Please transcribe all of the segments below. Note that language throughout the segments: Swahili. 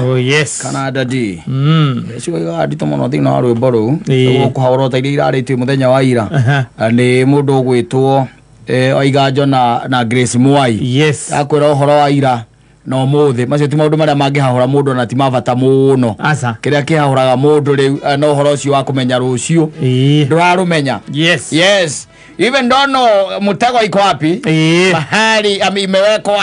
oh, yes. må no thä inä wa rwä mbo rå u gå kå haå rota iria irarä tio må thenya wa ira nä må ndå å gwä two oiganjo na, na mwai akwä ra å horo wa ira na må thä macio ti maå ndå marä a mangä hahå ra må ndå na ti mabata må no kä rä a kä hahå raga må ndå rä u eh, na å horo å cio wa kå menya rå ciå ndå rarå menya Even ndono mutego iko wapi? Yeah. Mahali um, imewekwa.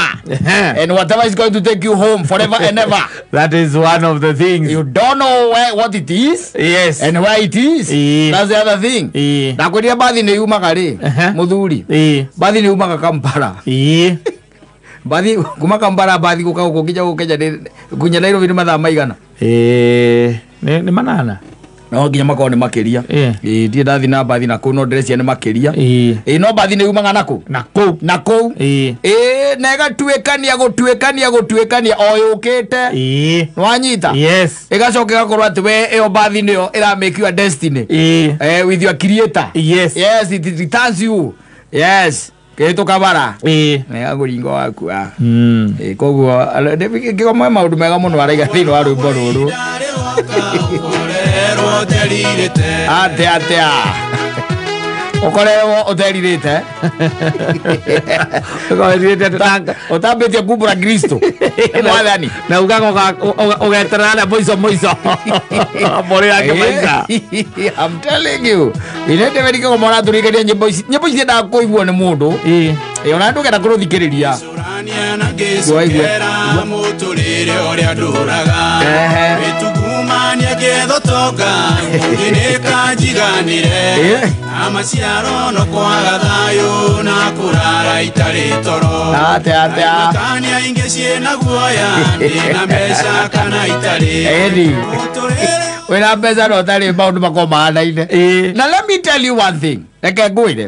and whatever is going to take you home forever and ever. that is one of the things. You don't know where, what it is. Yes. And where it is. Yeah. That's the other thing. na eh. Ndakwĩrire bathi ni yumaga rĩ, muthuri eh. bathi ni nĩ yumaga Kampala. Yeah. kuma Kampala bathi gũka gũkũ nginya gũkenya nginya Nairobi nĩ mathaa maigana? Eh. ni manana no nginya makorwo nä makä ria ndiä ndathi na mbathi na kå u no ndärecia nä makä ria no mbathi nä umaga na kå na kå na kå u na ĩgatuä kania gå tuä kania gå tuä kania o yå kä te nä wanyita ä gacoka gakorwo atä we ä yo mbathi nä yo ä ramakiwa destiny eh, with your creator yes yes it returns you yes gätå kabara nega gå ringo waku a koguo ngä maå ndå mega må no araiga thä inä wa rwä mbo rå rå ろ手入れてあってあってやこれをお手入れて utampĩtie kumbũra kristo mwathani na ugagoga ũgeterana mũico mũico mũrĩ angĩ eh? maica I'm telling you inendemerikago moratũrĩkania nyĩmbo ici nyĩmbo ici ciendaga kũiguo nĩ mũndũ ona andũ genda kũrũthikĩrĩria waigua mũtũrĩre ũrĩa ndũraga ndagania getho tonga ngini kanjiganire amaciaro no kwaga thayo na kurara itari toro ate ate ndagania inge ciena guoya ndina mbeca kana itari edi wira mbeca no tari maundu makorwo mahanaine na let me tell you one thing reke ngwire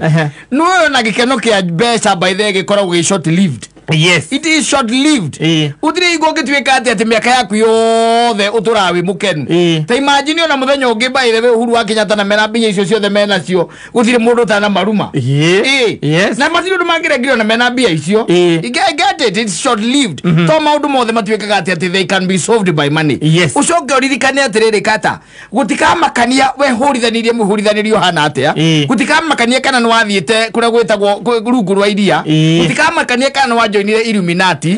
nuoyo na gikeno kia mbeca by the gikoragwo gi short lived yes it is short lived ee. utire igå ngä tuä ka atä atä mä aka yaku yothe å tå raga ta imagine ona må thenya å ngä mbaä uhuru wa kenyatta na mena mbia icio ciothe menacio gå tirä må ndå tana maruma ee. na matirä å ndå mangä ona mena mbia icio ee. get it its short lived mhm. to maå ndå mothe matuä kaga atä they can be solved by money å coke å ririkane atä rä kata gå tikamakania we hå rithanä må hå rithanä rie å hana atä a kana nä wathiä te kå rä rungu rwa iria gå tikamakania kana joinire Illuminati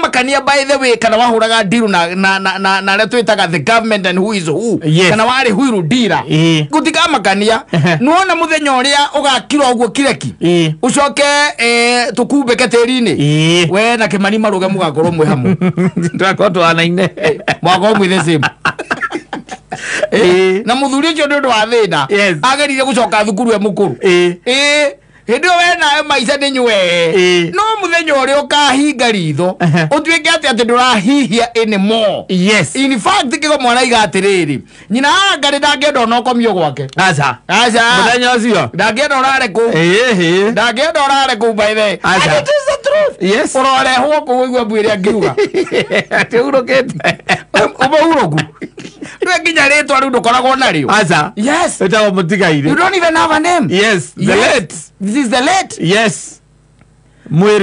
makania by the way kana wahuraga diru na na na na, na arĩa twĩtaga the government and who is who yes. kana warĩ huiru dira makania nuona muthenya ũrĩa ũgakirwo ũguo kireki ucoke eh, tukube keterini we na kĩmani marũge mũgakorwo mwĩ hamwe twakorwo twanaine mwako mwe the same na mũthuri ũcio nĩ ũndũ wa thĩna agerire gucoka thukuru e mũkũrũ hindi ä we nawe maica nä nywe no må thenya å rä a å kahinga ritho å tuä ke atä atä ndå rahihia ä kä go mwana iga atä rä rä nyina ngarä ndangä enda ona å komio gwake thenya å cio ndangä enda å rare kå u ndangä enda å rare kå u baithe å rorehwo kå gå igua mbwä rä angiuga atä hurå kä te å ku ndå nginya rä twa rä u ndå koragwo narä aca yes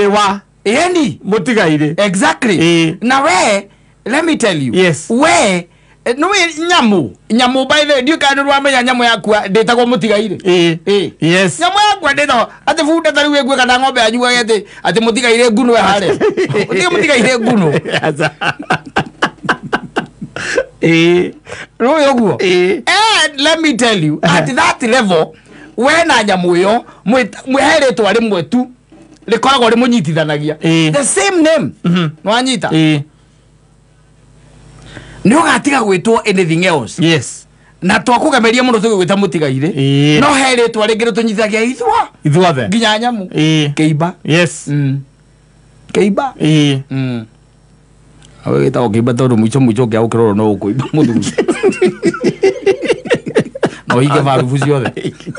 wa yendi må tigaire exactly e. na we let me tell you yes we nä nyamå nyamå baithe ndiå kana nä rwamenya nyamå yakua ndä tagwo må tigaire nyamå yakua ndä tagwo atä bunda tarä u ä kana ng'ombe atä må tigaire ngunå ehare ndiå må tigaire ngunå rå eh. guo eh. let uh-huh. we na nyamå ä yo herä twa rä mwe tu rä koragwo rä må nyitithanagia eh. nä mm-hmm. wanyita nä å gatiga gwä two na twakå gemeria må no tå gä gwä ta må tigairä no herä twa rä ngä rä tå nyitithagia ithua nginya nyamå kä imba mm. kä imba mm gä ũkĩimba tondå mũico mũico ũngä agå rorwo no ũkũimba mũthuri no hinge barubu ciothe kä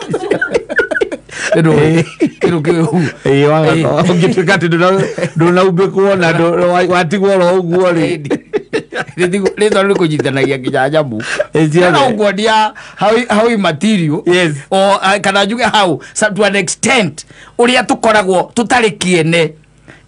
kä ka ndå naumbä kwo na watigwo ro å guo rä rä twa rä kå nyitanagia nginya nyamå ngwonia kana njuge hau å rä a tå koragwo tå tarä kä ene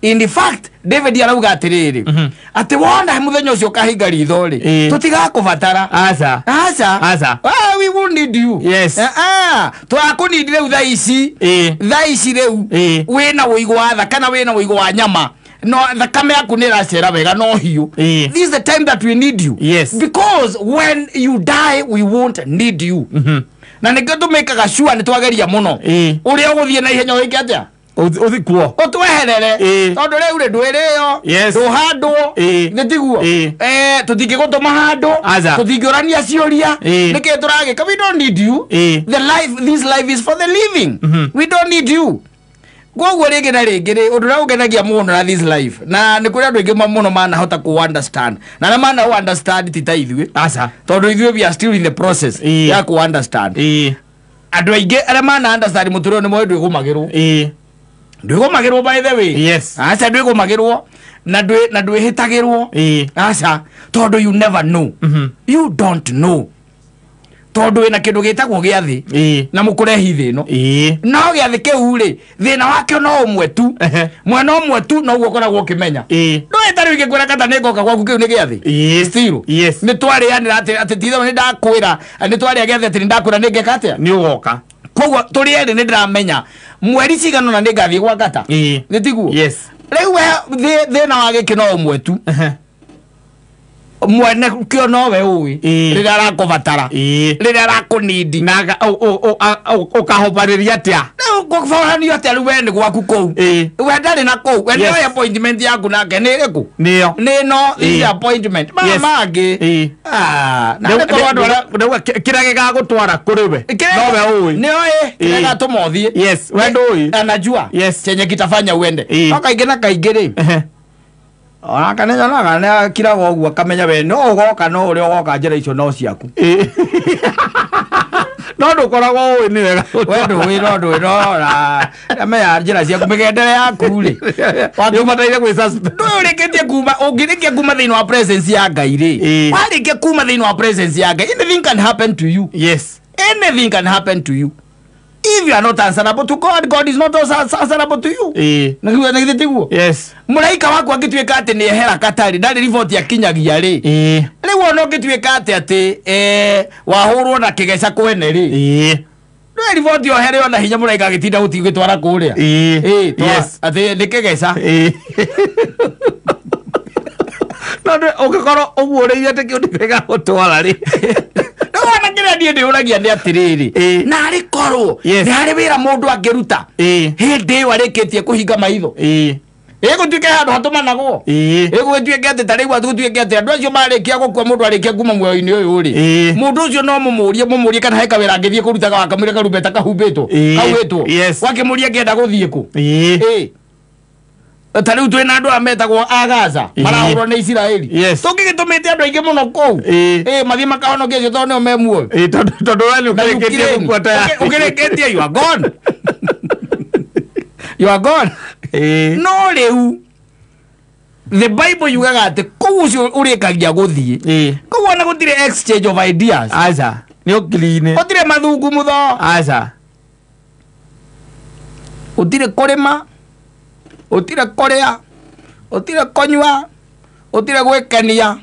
in fact david arauga atiriri mm -hmm. ati wona muthenya ucio kahinga ritho ri e. Eh. tutigakubatara aca aca aca ah, we will need you yes uh ah, -uh. Ah. twakunindi riu thaa ici e. thaa ici riu e. Eh. wina uigo wa thakana wina uigo wa nyama no thakame yaku nä äracera wega no hiå this is the time that we need you yes. because when you die we won't need you mm -hmm. na nä kä tå mä kaga cua nä twageria må no å rä a å gå thiä na ihenya å gä kä atä uthikuo utweherere tondu riu ri nduhandwo nitiguo handu niki turagika we don't need you the life this life is for the living mhm. we don't need you koguo rä na rä ngä rä å ndå na this life na andå aingä manahota understand na mana å understand ti ta ithuä we are still in the process ya understand mana understand ndwigumagerwo by the way yes aca ndwigumagerwo na na ndwihitagirwo aca tondu you never know mm -hmm. you don't know na tondu wina kindu gitagwo gia thi na mukurehi thi no no gia thi kiu ri na wake no umwe tu mwena umwe tu noguo koragwo ukimenya ndwita riu ingikwira kata ni ngoka gwaku kiu ni gia thi stiru ni twarianira ati ati tithoni ndakwira ni twaria gia thi ati ni ndakwira ni ngeka atia ni ugoka koguo tå rä ni nä ndä ramenya mweri cigano na nä ngathiä gwa ngata nä tiguo rä u we thä na wa gä kä no å mwe tu mwene kio nowe uwi riria arakubatara riria arakunidi na ukahobarĩria atia gũbaranio atia rĩu we nĩ gwaku kũu we ndarĩ na kũu we ya appointment yaku nake nĩ ĩrĩkũ nĩyo nĩ no ya appointment maya mangĩ ah, nagũkorwo andũ arĩa kĩrĩa gĩgagũtwara kũrĩ we nowe ũĩ nĩoĩ kĩrĩa gatũma ũthiĩ we ndũĩ anajua ah, chenye kitafanya uende no kaingĩ na kaingĩ rĩ ona kana ona kana kira woguo akamenya we no ugoka no uria ugoka njira icio no ciaku no ndå koragwo å ä nä wega we ndå ä no ndå ra rora amenya njä ra ciaku mä gendere yaku rä wangäbataire gwä ndå yå rä kä tie kuma å ngä rä kia kuma thä inä wa ya ngai rä warä kia kuma thä inä wa ya ngai anything can happen to you yes anything can happen to you if you are not answerable to God, God is not answerable to you. Eh. Nagithä tiguo? Yes. Mũraika waku angĩtuĩka atĩ nĩ ehera katarĩ ndarĩ riboti akinyagia rĩ. Eh. Rĩu ona ũngĩtuĩka atĩ atĩ eh wahũrwo na kĩgeca kwene rĩ. Eh. Nĩ riboti ohere ona hinya mũraika agĩtinda gũtigĩtwara kũrĩa. Eh. Eh. Yes. Atĩ ni kĩgeca. Eh. No ũngĩkorwo ũguũrĩire atĩ kĩu nĩ gĩgagũtwara rĩ. ngerendi ndä å ragia nä atä rä rä na arä korwo nä harä wä ra må ndå angä ruta hä ndä ä yo arä kä tie kå hinga maitho ĩgå tuä ke handå hatå managwo ĩgå gå tuä ke atä tarä u gä tuä ke atä andå acio marä kia gå kua må ndå arä kia kuma muoyo-inä å yå rä må ndå å cio no må må rie må må rie kana he kawä ra angä thiä kå rutaga wakamå re karumbeta kahumbä two kauä two wakä må rie angä enda gå thiä kå ta twä na andå aya metagwo agaza marahå nä isiraeli tå ngä gä tå mä te andå aingä må no kå u mathiä makahonokia cio tondå nä o memuoyo tondå no rä u the bible yugaga atä kå u cio å rä kagia gå thiä koguo gå tirä exchange of ideas nä å kirinä gå tirä mathungu må tho aca gå tirä kå rä ma utire kuria utire kunywa utire gwikenia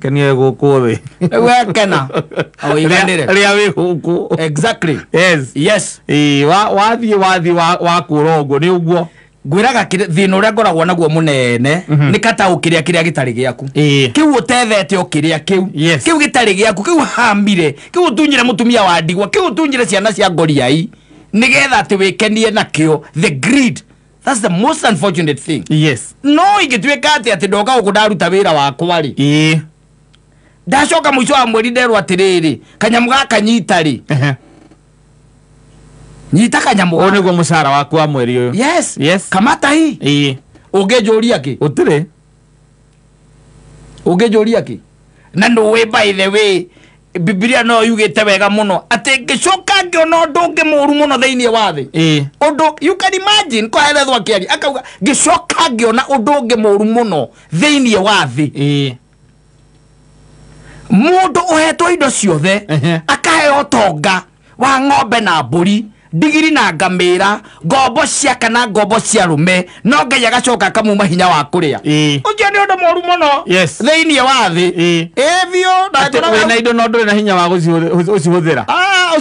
kenia guku thi gwekena ria wi guku exactly yes yes wathii wathi wakura uguo ni uguo ngwiraga thina uria ngoragwo naguo munene mhm. ni ukiria kiria gitari giaku kiu utethete ukiria kiu kiu gitari giaku kiu hamire kiu utunyire mutumia wa ndigwa kiu utunyire ciana cia ngoriai nigetha ati wikenie nakio the greed That's the most unfortunate thing. Yes. No igituĩka atĩ atĩ ndoka gũkũ ndaruta wĩra wakwa rĩ. Ĩĩ. Ndacoka mũico wa mweri nderwo atĩrĩrĩ, kanyamũ gaka nyita rĩ. Nyita kanyamũ. Ũyũ nĩguo mũcara waku wa mweri ũyũ. Yes. Yes. Kamata hi. hii. Ĩĩ. Ũngĩnjũria kĩ? Gũtirĩ. Ũngĩnjũria kĩ? Na way by the way, bibilia no yugite wega muno ati ngicoka ngiona undu ungi muru muno thiini wa thi undu you can imagine ko herethwo akiaria akauga ngicoka ngiona undu ungi muru muno thiini wa thi mundu uhetwo indo ciothe akaheo tonga wa ng'ombe na mburi ndigiri na ngamira ngombo cia kana ngombo cia rume no ngai agacoka akamuma hinya wa kå rä a å kuria nä å ndå moru må no muno thiini wa thi ivio na indo no ndå rä na hinya wa gå cihå thä gucihuthira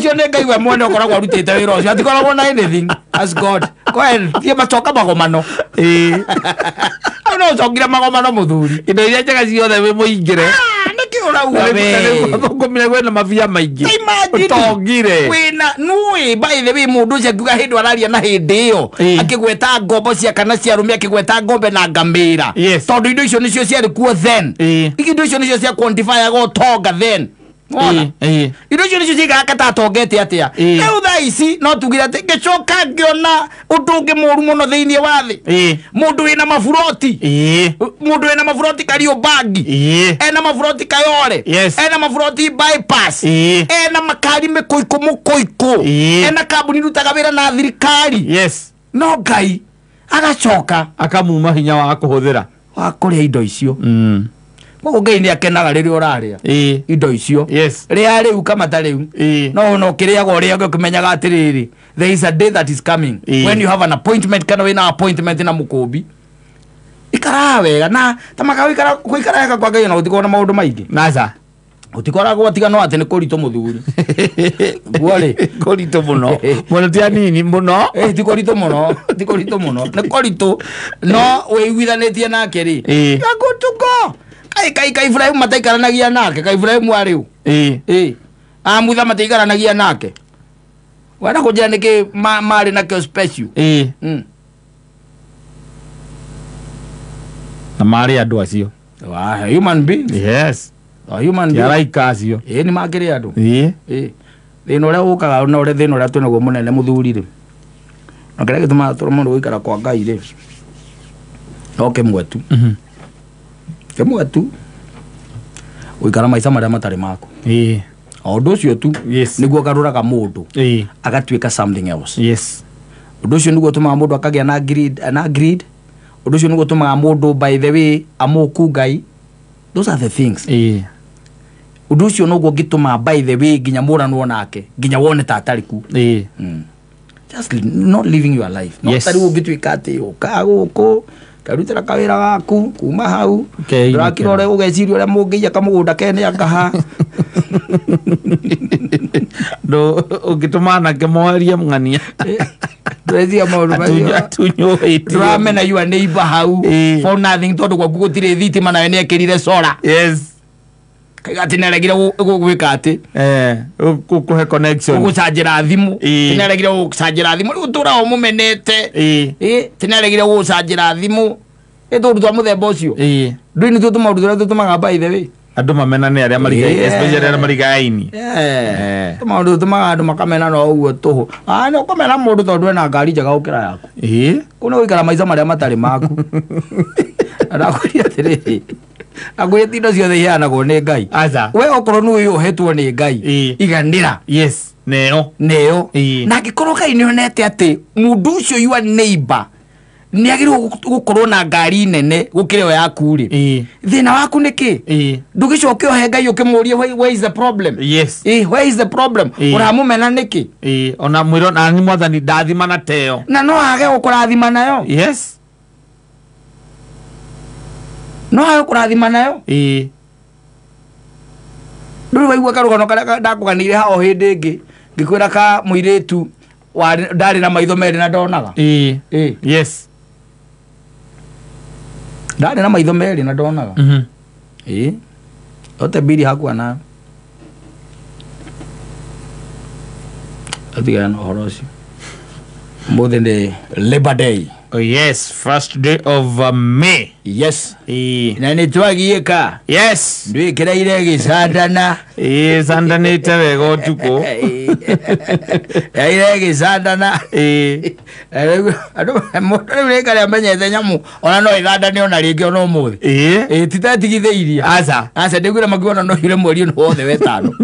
cio nä ngaigua mwene ukoragwo arutite wira ucio atikoragwo na anything as god kwendie macoka magomano no cokire magomano må thuri indo iria njega ciothe ingä re uraugumire na mavia maingi utongire wina nui by the way mundu ucio akiuga ndå araria na hä ndä hindi iyo gweta ngombo cia kana cia rumi gweta ngombe na ngamä ra tondå indo icio nä cio ciarä kuo then indo icio nä cio quantify å tonga then wona indo icio nä cio ciaikara tatongete atä a rä thaa ici no tugire atä ngä coka ngä ona å ndå ngä må ru må no thä iniä wa thä må ndå wä na maburoti må ndå wä na maburoti kariå ena maburoti kayore ena maburoti bypass ena makari mä kå ikå må kå ikå ena kambuni rutaga wä ra na thirikari no ngai agacoka akamuma hinya wa kå hå thä ra wa kå rä a indo icio mm koguo ngai nä akenaga rä rä a å rarä a indo icio rä a rä u kamata rä u no na å kä rä aga å rä aga å there is a day that is coming when you have an appointment kana wä na appointment na mukobi kå mbi ikara wega na tamaka gå ikara wega kwa gayo na utiko tikorwo na maå ndå maingä naca utikoragwo tiga no atä ni kå ritå må thuri guorä kå no må no ti anini må no ti kå ritå må no ti kå ritå no nä kå ritå no wä iguithanä tie nake rä ngå kai kai Ibrahimu mataikaranagia nake kai Ibrahimu ari ah, u ii ii amutha mataikaranagia nake wenda kunjira niki ma mari hmm. na ke special ii mm. na mari adu asio wa ah, human being yes a human being yaraika acio ii ni makiri andu ii ii thina uria ukaga na uria thina uria twinaguo munene muthuri ri na kiria gitumaga turi mundu guikara kwa ngai ri no mwetu mm -hmm kämwe tu guikara maica maria matari mako yeah. o undu ucio tu yes. niguo garuraga mundu yeah. å something else yes. undu ucio niguo tumaga mundu akagia na greed, na greed undu ucio niguo tumaga mundu by the way amuku ngai those are the things yeah. undu ucio noguo ngituma by the way nginya muranwo nake nginya wone ta atari ku hmm. just not living your life no yes. tari ungituika ati ukaga guku ndarutira kawira waku kuma hau ndũrakira ũrĩa ũgeciria ũrĩa mũngĩiya kamũgũnda kene akaha ndũ ũngĩtũma anake morie ng'ania ndũreciria maũndũ macio ndũramena your neighbor hau for nothing tondũ gwaku gũtirĩ thitima nayo nĩekĩrire cora yes kauga atä nä aregire gwä ka atä eh, kåhe gå canjä thimå tä nä aregire gå canjä ra thimå rä u tå ra o må menete tä nä aregire gå canjä ra thimå ä tå rutwa må themba å cio ndå inä tuå tå maå rutå rä a tå tå maga mbaithe wä andå mamenane arä a marä marigaini eh. eh. tå maå ndå tå maga andå makamenana å guo tå hå ah, nä å kåmena må ndå tondå ena ngari njega gå kä ra yaku kå nä gå ikara maica marä a matarä maku ndakå ria atä rä agwä tindo ciothe iheanagwo nä ngai we okorwo nä å hetwo nä ngai iganä ra neo neo na angä korwo ngai nä onete atä må ndå å cio yua neighbor nä agä rä gå korwo na ngari nene gå kä rä yo yaku rä thä na waku nä kä ndå gä coke ohe ngai å kä må rie å ramå mena nä kä ona mwä ro nani mwathani ndathimana teo na no age gå kå rathimanayo no hayo kurathima nayo ii ndå waigua karå karia ndakå hao hä ndä ngä ngä kwä ra ka må irä tu ndarä na maitho merä na ndonaga yes ndarä na maitho merä na ndonaga ä mm-hmm. ote mbiri hakwa nayo atigana na å horo å cio må thä nä labor day Oh, yes first day of uh, may yes e. na nä twagiäka yes ndwä kä raire gä candana ä candanä te wega å tukå raire gä candana e. andå e. rä u rä karä amenyete nyamå ona no ä thandane ona rä ngä ona å må thä ä e. titatigithä irie aca aca ndä guä ra makuona no ire mweri å wothe wetano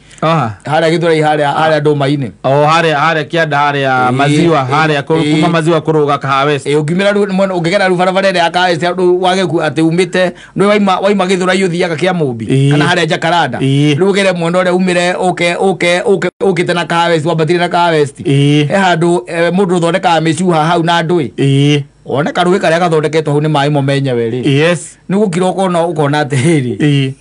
Ah. harä gä thå rai harä a ndå mainä oh, harä a kä anda harä a eh, maziwa eh, harä a eh, kuma maziwa kå rå ga kaå ngiumä ra å ngä gera rubarabara ä rä ya wageku atä umä te nä waima gä thå rai å thiaga kä a må mbi kana harä a jakaranda rä u å gere mwena å rä a umä re å kä te na wambatire na he handå må ndå å thondekaga mä cuha hau na ndå ä one karå ä karä a gathondeketwo hau nä maä mo menyewe rä nä gå kira å kona å kona atä rä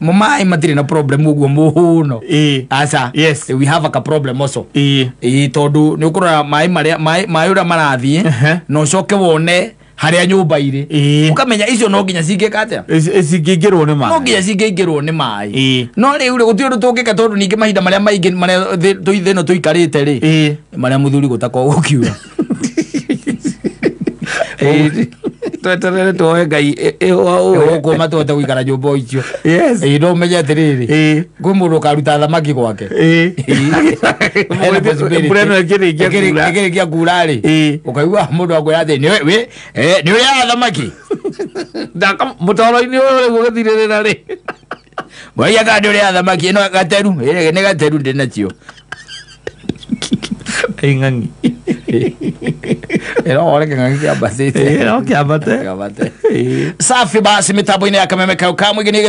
mumayi mathire na problem uguo muno ee. asa yes we have a problem also ii ee. ee, tondu ni mai mayi mai mai ura marathie no shoke wone haria nyumba iri ukamenya icio no nginya cingika atia cingingirwo ni mai no nginya cingingirwo ni mai no riu guti undu tungika tondu ningi mahinda maria maingi maria thino tuikarite ri maria muthuri gutako gukiura tweterere tuoe ngai gå ma gå ikara nyå mba icio no å menye atä rä rä kwä må ndå å karuta thamaki gwake kä rä kia kurarä å kaigua må ndå akwä ra atä nä å rä aga thamaki må toro-inä å rä guo gä thirä rä ra rä mwaiakaa nä å rä aga thamaki ä no gateru nä gateru ndä nacio aingangi ero ore kingangi kiambatite ero kiambate kiambate safi basi mitambo inä ya kameme kau ka mũingĩ